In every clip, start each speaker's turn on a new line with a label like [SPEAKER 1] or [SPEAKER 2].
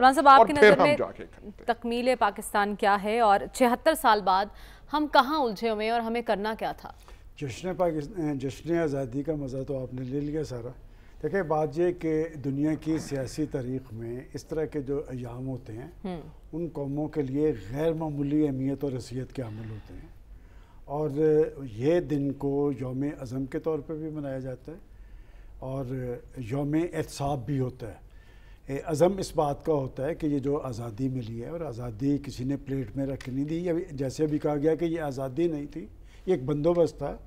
[SPEAKER 1] तमाम साहब आपकी नज़र में तकमील पाकिस्तान क्या है और छिहत्तर साल बाद हम कहाँ उलझे हुए हैं और हमें करना क्या था जश्न पाकिस्तान जश्न आज़ादी का मज़ा तो आपने ले लिया सारा देखिए बात यह कि दुनिया की सियासी तारीख में इस तरह के जो अयाम होते हैं हम्म। उन कौमों के लिए गैर मामूली अहमियत और रसीहत के अमल होते हैं और ये दिन को योम अज़म के तौर पर भी मनाया जाता है और योम एहसाब भी होता है अज़म इस बात का होता है कि ये जो आज़ादी मिली है और आज़ादी किसी ने प्लेट में रख नहीं दी या जैसे अभी कहा गया कि ये आज़ादी नहीं थी ये एक बंदोबस्त था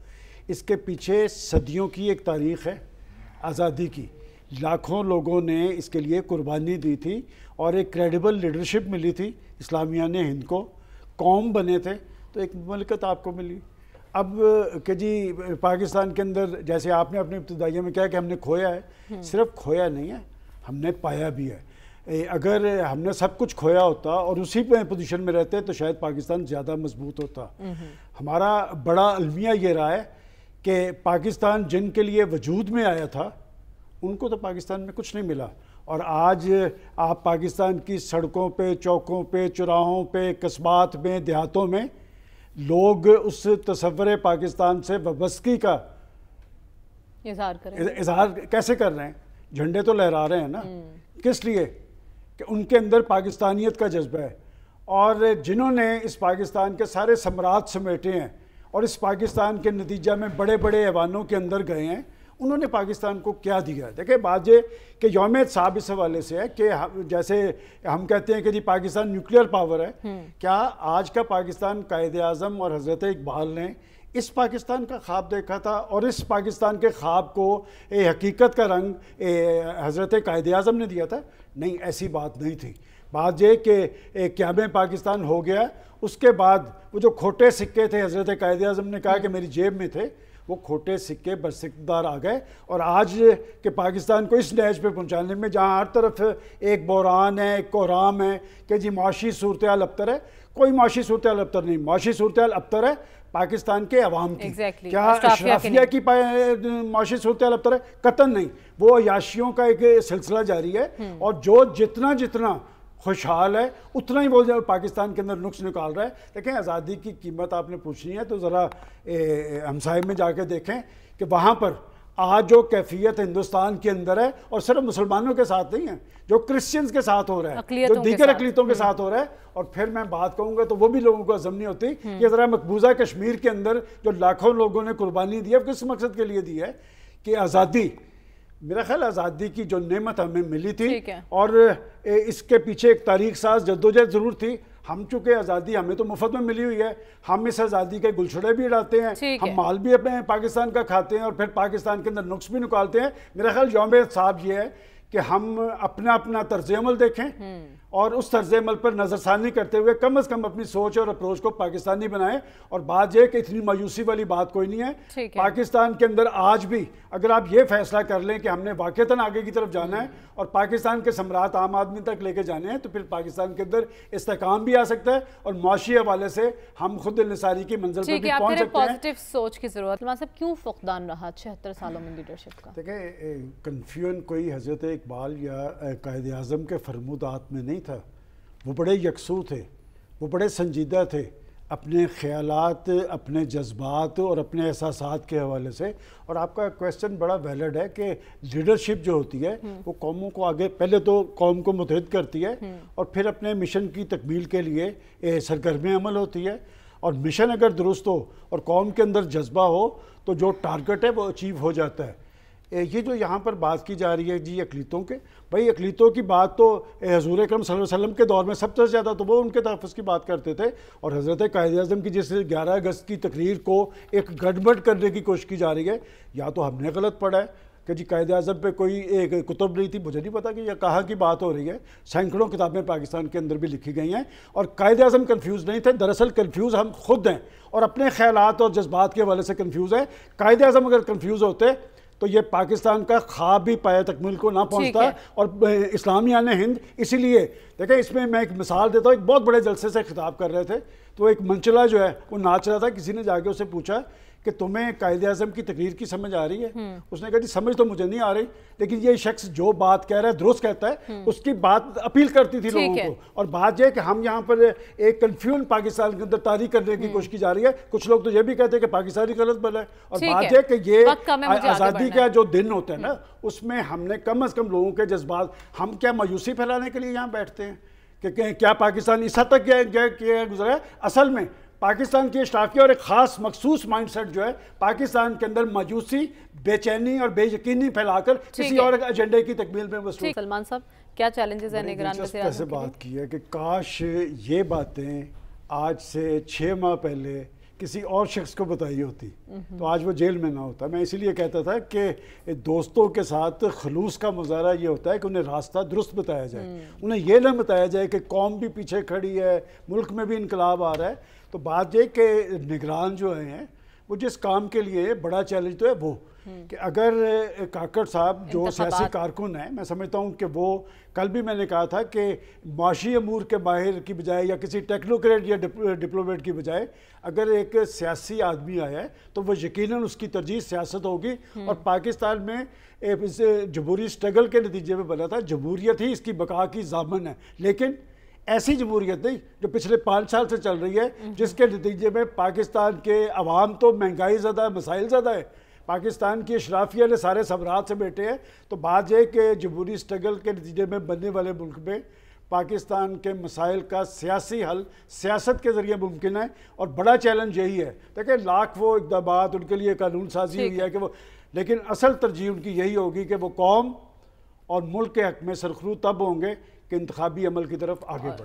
[SPEAKER 1] इसके पीछे सदियों की एक तारीख़ है आज़ादी की लाखों लोगों ने इसके लिए कुर्बानी दी थी और एक क्रेडिबल लीडरशिप मिली थी इस्लामिया ने हिंद को कौम बने थे तो एक मलकत आपको मिली अब कि जी पाकिस्तान के अंदर जैसे आपने अपने इब्तदाइया में क्या कि हमने खोया है हम्म। सिर्फ खोया नहीं है हमने पाया भी है ए, अगर हमने सब कुछ खोया होता और उसी पे पोजीशन में रहते तो शायद पाकिस्तान ज़्यादा मजबूत होता हमारा बड़ा अलमिया ये रहा है कि पाकिस्तान जिनके लिए वजूद में आया था उनको तो पाकिस्तान में कुछ नहीं मिला और आज आप पाकिस्तान की सड़कों पे चौकों पे चुराहों पे कस्बात में देहातों में लोग उस तस्वर पाकिस्तान से वाबस्की का इजहार इजहार कैसे कर रहे हैं झंडे तो लहरा रहे हैं ना किस लिए कि उनके अंदर पाकिस्तानियत का जज्बा है और जिन्होंने इस पाकिस्तान के सारे सम्राट समेटे हैं और इस पाकिस्तान के नतीजा में बड़े बड़े ऐवानों के अंदर गए हैं उन्होंने पाकिस्तान को क्या दिया है देखिए बात ये कि योम साहब इस हवाले से है कि हम जैसे हम कहते हैं कि जी पाकिस्तान न्यूक्लियर पावर है हम्म। क्या आज का पाकिस्तान कायद अजम और हज़रत इकबाल ने इस पाकिस्तान का ख्वाब देखा था और इस पाकिस्तान के ख्वाब को ए हकीकत का रंग हज़रत कायद अजम ने दिया था नहीं ऐसी बात नहीं थी बात ये कि क्याम पाकिस्तान हो गया उसके बाद वो जो खोटे सिक्के थे हज़रत कायद अजम ने कहा कि मेरी जेब में थे वो खोटे सिक्के बरसिकदार आ गए और आज के पाकिस्तान को इस नहज पे पहुंचाने में जहाँ हर तरफ एक बहरान है एक कोहराम है कि जी माशी सूरत अबतर है कोई माशी सूरत अबतर नहीं माशी सूरत अबतर है पाकिस्तान के अवाम की exactly. क्या अशराफिया की माशी सूरत अबतर है कतन नहीं वो याशियों का एक सिलसिला जारी है हम्म। और जो जितना जितना खुशहाल है उतना ही बोल जाए पाकिस्तान के अंदर नुक्स निकाल रहा है देखें आज़ादी की कीमत आपने पूछनी है तो ज़रा हमसाय में जाके देखें कि वहाँ पर आज जो कैफियत हिंदुस्तान के अंदर है और सिर्फ मुसलमानों के साथ नहीं है जो क्रिश्चियंस के साथ हो रहा है जो दीगर अकलीतों के हम्म। साथ हो रहा है और फिर मैं बात कहूंगा तो वो भी लोगों को हजम नहीं होती हम्म। कि ज़रा मकबूजा कश्मीर के अंदर जो लाखों लोगों ने कुर्बानी दी है किस मकसद के लिए दी है कि आज़ादी मेरा ख्याल आज़ादी की जो नेमत हमें मिली थी और इसके पीछे एक तारीख साज जद्दोजहद ज़रूर थी हम चूँकि आज़ादी हमें तो मुफ्त में मिली हुई है हम इस आज़ादी के गुलछड़े भी उड़ाते हैं हम माल भी अपने पाकिस्तान का खाते हैं और फिर पाकिस्तान के अंदर नुस्ख भी निकालते हैं मेरा ख्याल योम साहब ये है कि हम अपना अपना तर्ज अमल देखें हम्म। और उस तर्ज अमल पर नज़रसानी करते हुए कम अज़ कम अपनी सोच और अप्रोच को पाकिस्तानी बनाएं और बात यह कि इतनी मायूसी वाली बात कोई नहीं है पाकिस्तान के अंदर आज भी अगर आप ये फैसला कर लें कि हमने वाक़ता आगे की तरफ जाना है और पाकिस्तान के सम्राट आम आदमी तक लेके जाने हैं तो फिर पाकिस्तान के अंदर इसकाम भी आ सकता है और मुआशी हवाले से हम खुद नसारी की मंजिल पर भी पहुंच पॉजिटिव सोच की ज़रूरत क्यों फुकदान रहा छिहत्तर सालों में लीडरशिप का देखिए कन्फ्यूजन कोई हज़रत इकबाल या कायद अजम के फरमुदात में नहीं था वो बड़े यकसू थे वो बड़े संजीदा थे अपने ख्याल अपने जज्बात और अपने एहसास के हवाले से और आपका क्वेश्चन बड़ा वैलड है कि लीडरशिप जो होती है हम्म। वो कौमों को आगे पहले तो कौम को मुतहद करती है हम्म। और फिर अपने मिशन की तकमील के लिए सरगर्मी अमल होती है और मिशन अगर दुरुस्त हो और कौम के अंदर जज्बा हो तो जो टारगेट है वो अचीव हो जाता है ये जो यहाँ पर बात की जा रही है जी अकलीतों के भाई अकलीतों की बात तो हजूर अक्रम सल्लम के दौर में सबसे ज़्यादा तो वो उनके तहफ़ की बात करते थे और हज़रत कायद अजम की जैसे ग्यारह अगस्त की तकरीर को एक गड़बड़ करने की कोशिश की जा रही है या तो हमने गलत पढ़ा है कि जी कायद अजम पर कोई एक कुतुब नहीं थी मुझे नहीं पता कि यह कहाँ की बात हो रही है सैकड़ों किताबें पाकिस्तान के अंदर भी लिखी गई हैं और कायद अजम कन्फ्यूज़ नहीं थे दरअसल कन्फ्यूज़ हम खुद हैं और अपने ख्याल और जज्बात के हवाले से कन्फ्यूज़ हैं कायद अजम अगर कन्फ्यूज़ होते तो ये पाकिस्तान का ख्वाब भी पाया तकमील को ना पहुंचता और इस्लामिया ने हिंद इसीलिए देखें इसमें मैं एक मिसाल देता हूँ एक बहुत बड़े जलसे से खिताब कर रहे थे तो एक मंचला जो है वो नाच रहा था किसी ने जाके उसे पूछा कि तुम्हें कायद अजम की तकरीर की समझ आ रही है हम्म। उसने कहा समझ तो मुझे नहीं आ रही लेकिन ये शख्स जो बात कह रहा है दुरुस्त कहता है हम्म। उसकी बात अपील करती थी लोगों को और बात यह कि हम यहाँ पर एक कन्फ्यूज पाकिस्तान के अंदर तारीख करने की हम्म। कोशिश की जा रही है कुछ लोग तो ये भी कहते हैं कि पाकिस्तानी गलत बल है और बात यह कि ये आज़ादी का जो दिन होता है ना उसमें हमने कम अज़ कम लोगों के जज्बात हम क्या मायूसी फैलाने के लिए यहाँ बैठते हैं कि क्या पाकिस्तान इस हद तक गुजरा है असल में पाकिस्तान की स्टाफ की और एक ख़ास मखसूस माइंडसेट जो है पाकिस्तान के अंदर मायूसी बेचैनी और बेयकीनी फैलाकर किसी और एजेंडे की तकमील में वसूल सलमान साहब क्या चैलेंजेस हैं निगरान बात की है कि काश ये बातें आज से छः माह पहले किसी और शख्स को बताई होती तो आज वो जेल में ना होता मैं इसीलिए कहता था कि दोस्तों के साथ खलूस का मुजाहरा ये होता है कि उन्हें रास्ता दुरुस्त बताया जाए हम्म। उन्हें यह ना बताया जाए कि कौम भी पीछे खड़ी है मुल्क में भी इनकलाब आ रहा है तो बात यह कि निगरान जो हैं वो जिस काम के लिए बड़ा चैलेंज तो है वो हम्म। कि अगर काकड़ साहब जो सियासी कारकुन हैं मैं समझता हूँ कि वो कल भी मैंने कहा था कि माशी अमूर के माहिर की बजाय या किसी टेक्नोक्रेट या डिप्लोमेट की बजाय अगर एक सियासी आदमी आया है तो वो यकीनन उसकी तरजीह सियासत होगी हम्म। और पाकिस्तान में इस जमहूरी स्ट्रगल के नतीजे में बना था जमहूरियत ही इसकी बका की जामन है लेकिन ऐसी जमहूरियत नहीं जो पिछले पाँच साल से चल रही है जिसके नतीजे में पाकिस्तान के अवाम तो महंगाई ज़्यादा है मसाइल ज़्यादा है पाकिस्तान की अशराफिया ने सारे सबरात से बैठे हैं तो बात यह कि जमहूरी स्ट्रगल के नतीजे में बनने वाले मुल्क में पाकिस्तान के मसाइल का सियासी हल सियासत के ज़रिए मुमकिन है और बड़ा चैलेंज यही है देखिए लाख वो इकदाम उनके लिए कानून साजी हुई है कि वो लेकिन असल तरजीह उनकी यही होगी कि वो कौम और मुल्क के हक में सरखरू तब होंगे के इंतबी अमल की तरफ आगे बढ़े